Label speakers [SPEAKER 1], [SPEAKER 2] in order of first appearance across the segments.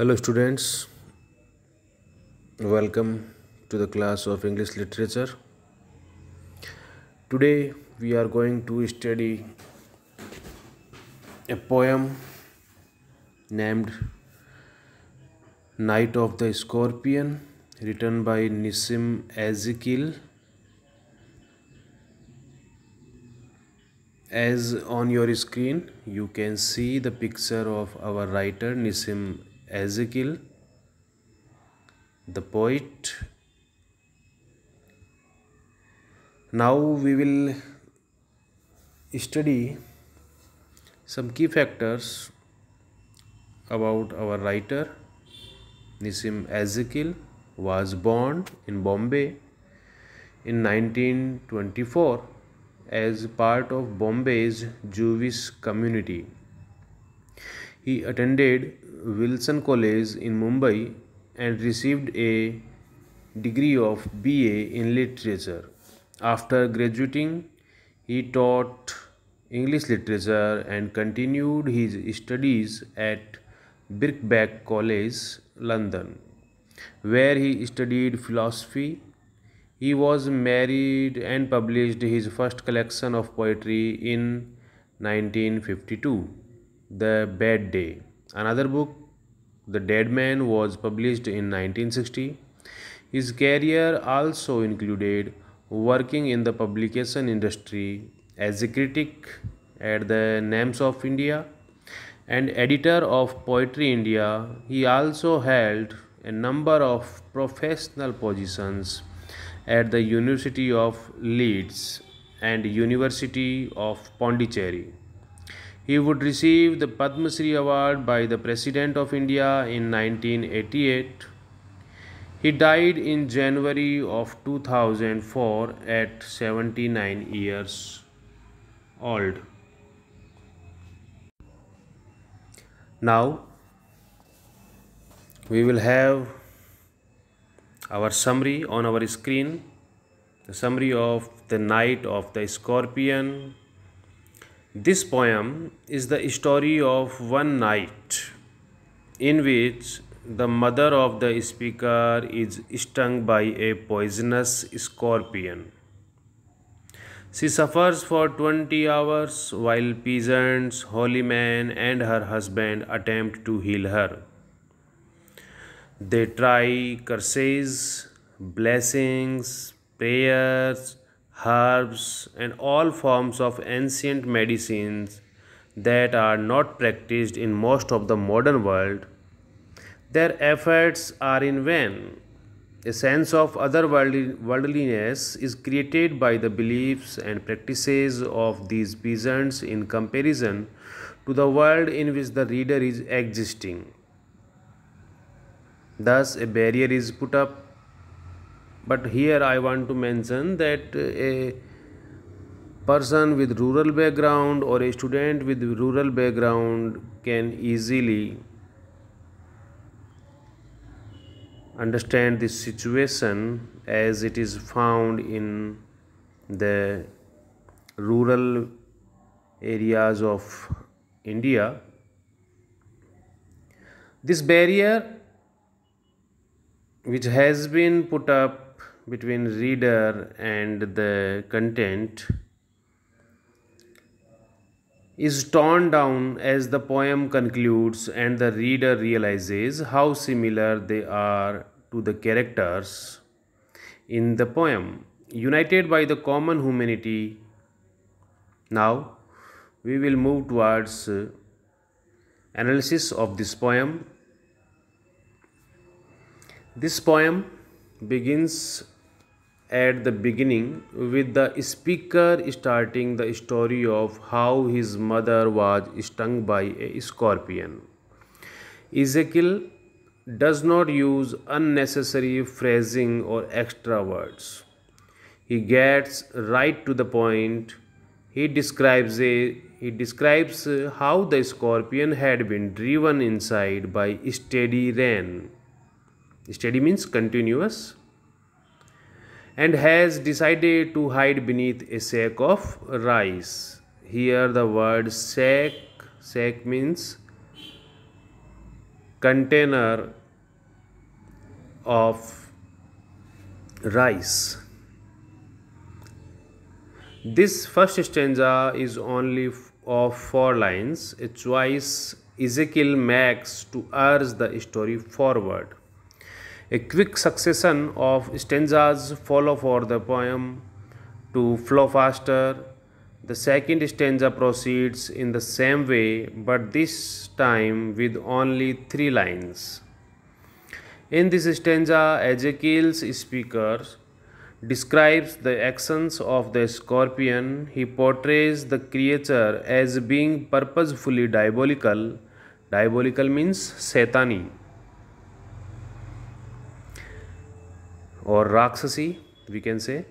[SPEAKER 1] hello students welcome to the class of english literature today we are going to study a poem named night of the scorpion written by nisim ezekiel as on your screen you can see the picture of our writer nisim Ezekiel, the poet. Now we will study some key factors about our writer. Nisim Ezekiel was born in Bombay in 1924 as part of Bombay's Jewish community. He attended Wilson College in Mumbai and received a degree of BA in literature. After graduating, he taught English literature and continued his studies at Birkbeck College, London, where he studied philosophy. He was married and published his first collection of poetry in 1952, The Bad Day. Another book, The Dead Man, was published in 1960. His career also included working in the publication industry as a critic at the Names of India and editor of Poetry India. He also held a number of professional positions at the University of Leeds and University of Pondicherry. He would receive the Padma Shri Award by the President of India in 1988. He died in January of 2004 at 79 years old. Now we will have our summary on our screen the summary of the night of the scorpion This poem is the story of one night in which the mother of the speaker is stung by a poisonous scorpion. She suffers for 20 hours while peasants, holy men, and her husband attempt to heal her. They try curses, blessings, prayers, herbs, and all forms of ancient medicines that are not practiced in most of the modern world, their efforts are in vain. A sense of otherworldliness is created by the beliefs and practices of these peasants in comparison to the world in which the reader is existing. Thus, a barrier is put up but here I want to mention that a person with rural background or a student with rural background can easily understand this situation as it is found in the rural areas of India. This barrier which has been put up between reader and the content is torn down as the poem concludes and the reader realizes how similar they are to the characters in the poem. United by the common humanity, now we will move towards uh, analysis of this poem. This poem begins at the beginning with the speaker starting the story of how his mother was stung by a scorpion. Ezekiel does not use unnecessary phrasing or extra words. He gets right to the point. He describes a he describes how the scorpion had been driven inside by steady rain. Steady means continuous and has decided to hide beneath a sack of rice here the word sack sack means container of rice this first stanza is only of four lines It's wise ezekiel Max to urge the story forward a quick succession of stanzas follow for the poem to flow faster. The second stanza proceeds in the same way, but this time with only three lines. In this stanza, Ezekiel's speaker describes the actions of the scorpion. He portrays the creature as being purposefully diabolical. Diabolical means satanic or Rakshasi, we can say.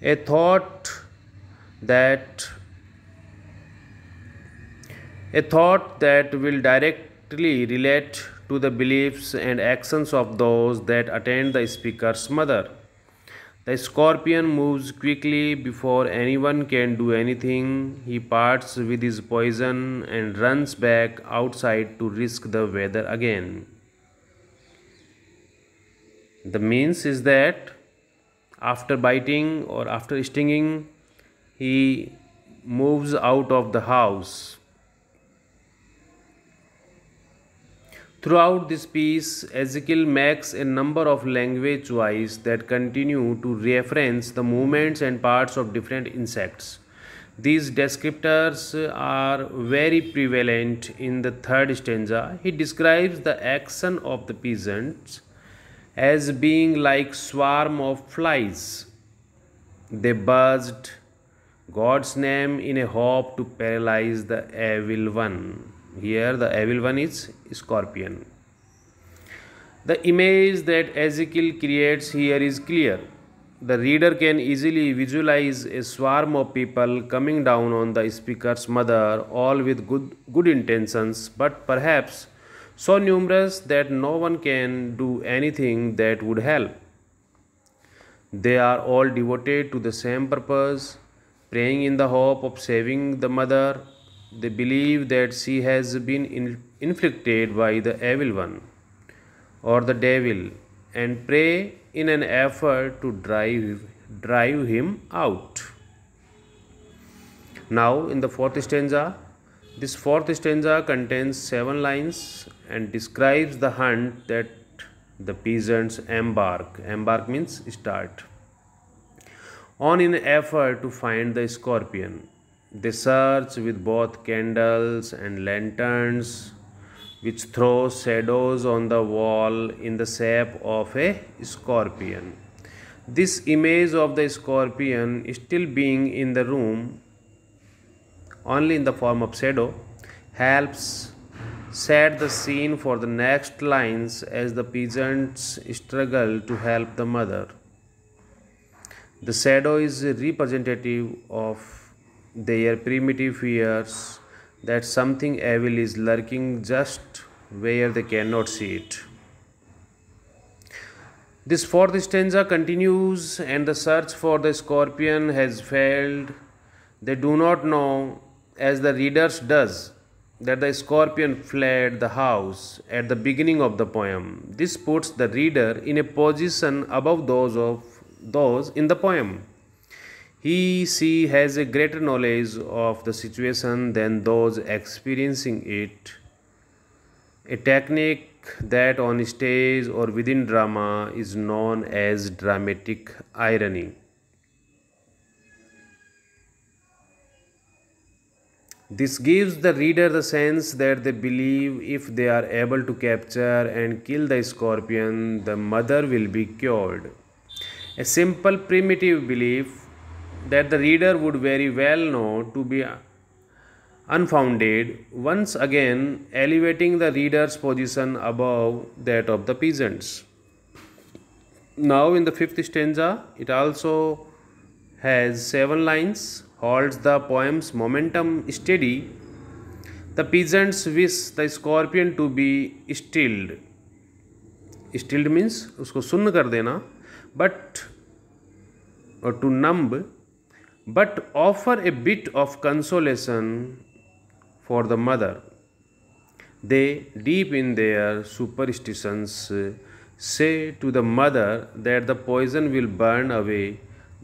[SPEAKER 1] A thought that a thought that will directly relate to the beliefs and actions of those that attend the speaker's mother. The scorpion moves quickly before anyone can do anything. He parts with his poison and runs back outside to risk the weather again the means is that after biting or after stinging he moves out of the house Throughout this piece, Ezekiel makes a number of language wise that continue to reference the movements and parts of different insects. These descriptors are very prevalent in the third stanza. He describes the action of the peasants as being like swarm of flies. They buzzed God's name in a hope to paralyze the evil one. Here the evil one is scorpion. The image that Ezekiel creates here is clear. The reader can easily visualize a swarm of people coming down on the speaker's mother, all with good, good intentions, but perhaps so numerous that no one can do anything that would help. They are all devoted to the same purpose, praying in the hope of saving the mother. They believe that she has been in inflicted by the evil one or the devil and pray in an effort to drive, drive him out. Now, in the fourth stanza, this fourth stanza contains seven lines and describes the hunt that the peasants embark. Embark means start. On in effort to find the scorpion, they search with both candles and lanterns, which throw shadows on the wall in the shape of a scorpion. This image of the scorpion still being in the room only in the form of shadow helps set the scene for the next lines as the peasants struggle to help the mother. The shadow is representative of their primitive fears that something evil is lurking just where they cannot see it. This fourth stanza continues, and the search for the scorpion has failed. They do not know as the readers does that the scorpion fled the house at the beginning of the poem. This puts the reader in a position above those of those in the poem. He she has a greater knowledge of the situation than those experiencing it. A technique that on stage or within drama is known as dramatic irony. This gives the reader the sense that they believe if they are able to capture and kill the scorpion, the mother will be cured. A simple primitive belief that the reader would very well know to be unfounded, once again elevating the reader's position above that of the peasants. Now, in the fifth stanza, it also has seven lines holds the poem's momentum steady, the peasants wish the scorpion to be stilled. Stilled means usko sunn kar dena but or to numb but offer a bit of consolation for the mother. They, deep in their superstitions, say to the mother that the poison will burn away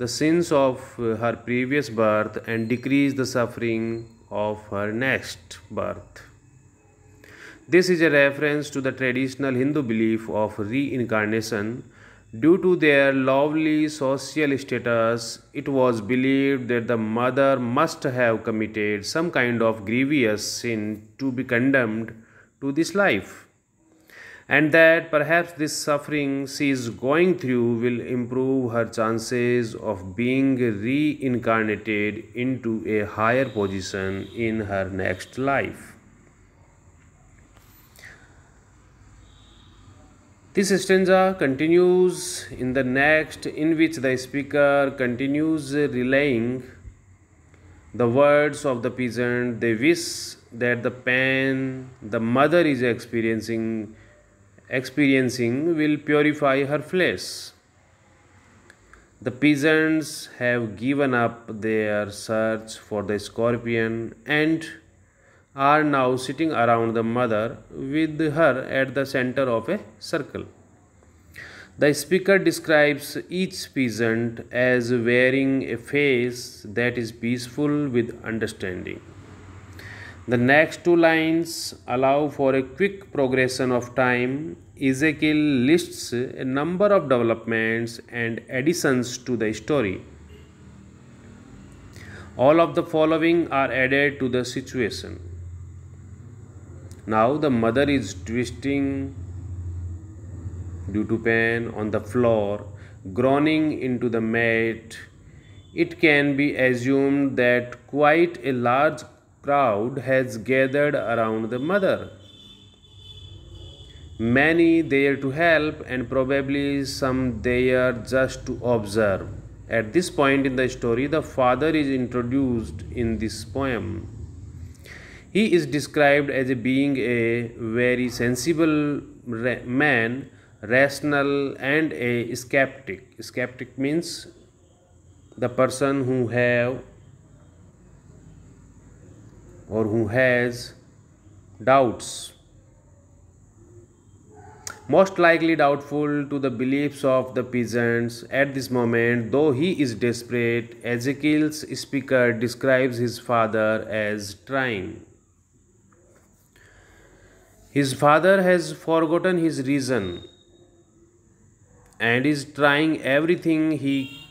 [SPEAKER 1] the sins of uh, her previous birth and decrease the suffering of her next birth. This is a reference to the traditional Hindu belief of reincarnation. Due to their lowly social status, it was believed that the mother must have committed some kind of grievous sin to be condemned to this life and that perhaps this suffering she is going through will improve her chances of being reincarnated into a higher position in her next life. This stanza continues in the next, in which the speaker continues relaying the words of the peasant. They wish that the pain the mother is experiencing experiencing will purify her flesh. The peasants have given up their search for the scorpion and are now sitting around the mother with her at the center of a circle. The speaker describes each peasant as wearing a face that is peaceful with understanding. The next two lines allow for a quick progression of time. Ezekiel lists a number of developments and additions to the story. All of the following are added to the situation. Now the mother is twisting due to pain on the floor, groaning into the mat. It can be assumed that quite a large crowd has gathered around the mother. Many there to help, and probably some there just to observe. At this point in the story, the father is introduced in this poem. He is described as being a very sensible man, rational, and a skeptic. Skeptic means the person who have or who has doubts most likely doubtful to the beliefs of the peasants at this moment, though he is desperate, Ezekiel's speaker describes his father as trying. His father has forgotten his reason and is trying everything he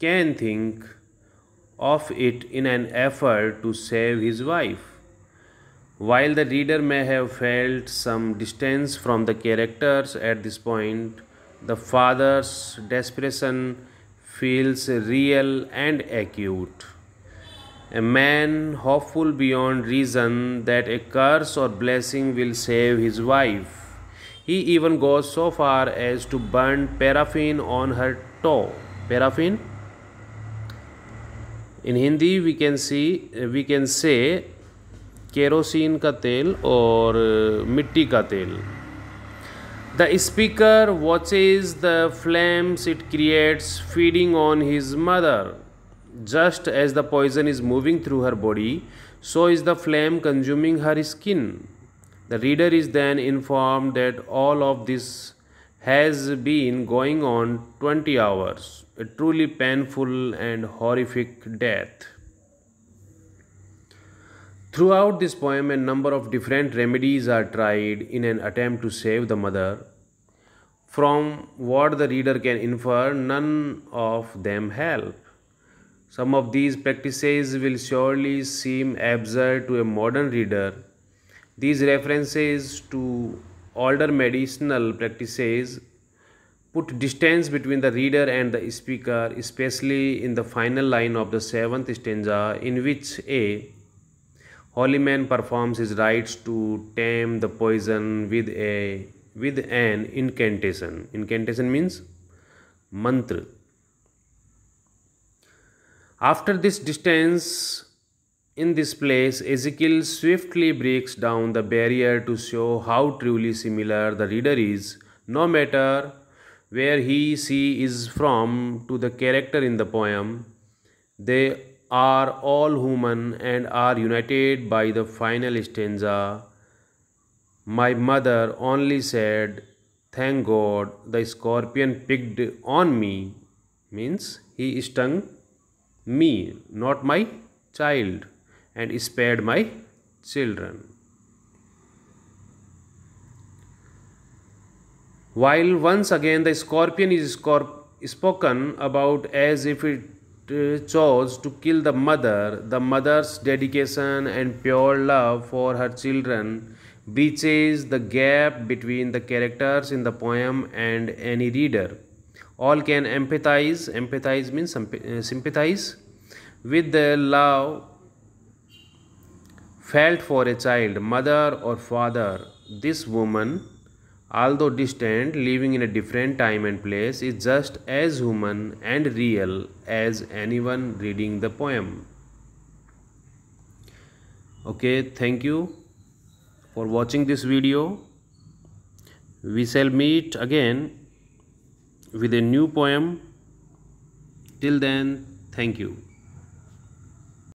[SPEAKER 1] can think of it in an effort to save his wife. While the reader may have felt some distance from the characters at this point, the father's desperation feels real and acute. A man hopeful beyond reason that a curse or blessing will save his wife. He even goes so far as to burn paraffin on her toe. Paraffin? in hindi we can see uh, we can say kerosene ka tel or uh, mitti ka tel the speaker watches the flames it creates feeding on his mother just as the poison is moving through her body so is the flame consuming her skin the reader is then informed that all of this has been going on 20 hours. A truly painful and horrific death. Throughout this poem, a number of different remedies are tried in an attempt to save the mother. From what the reader can infer, none of them help. Some of these practices will surely seem absurd to a modern reader. These references to older medicinal practices put distance between the reader and the speaker, especially in the final line of the seventh stanza, in which a holy man performs his rites to tame the poison with a with an incantation. Incantation means mantra. After this distance, in this place, Ezekiel swiftly breaks down the barrier to show how truly similar the reader is, no matter where he, she is from, to the character in the poem. They are all human and are united by the final stanza. My mother only said, Thank God the scorpion picked on me. Means he stung me, not my child and spared my children. While once again the scorpion is spoken about as if it uh, chose to kill the mother, the mother's dedication and pure love for her children breaches the gap between the characters in the poem and any reader. All can empathize, empathize means uh, sympathize with the love felt for a child, mother or father. This woman, although distant, living in a different time and place, is just as human and real as anyone reading the poem. Okay, thank you for watching this video. We shall meet again with a new poem. Till then, thank you.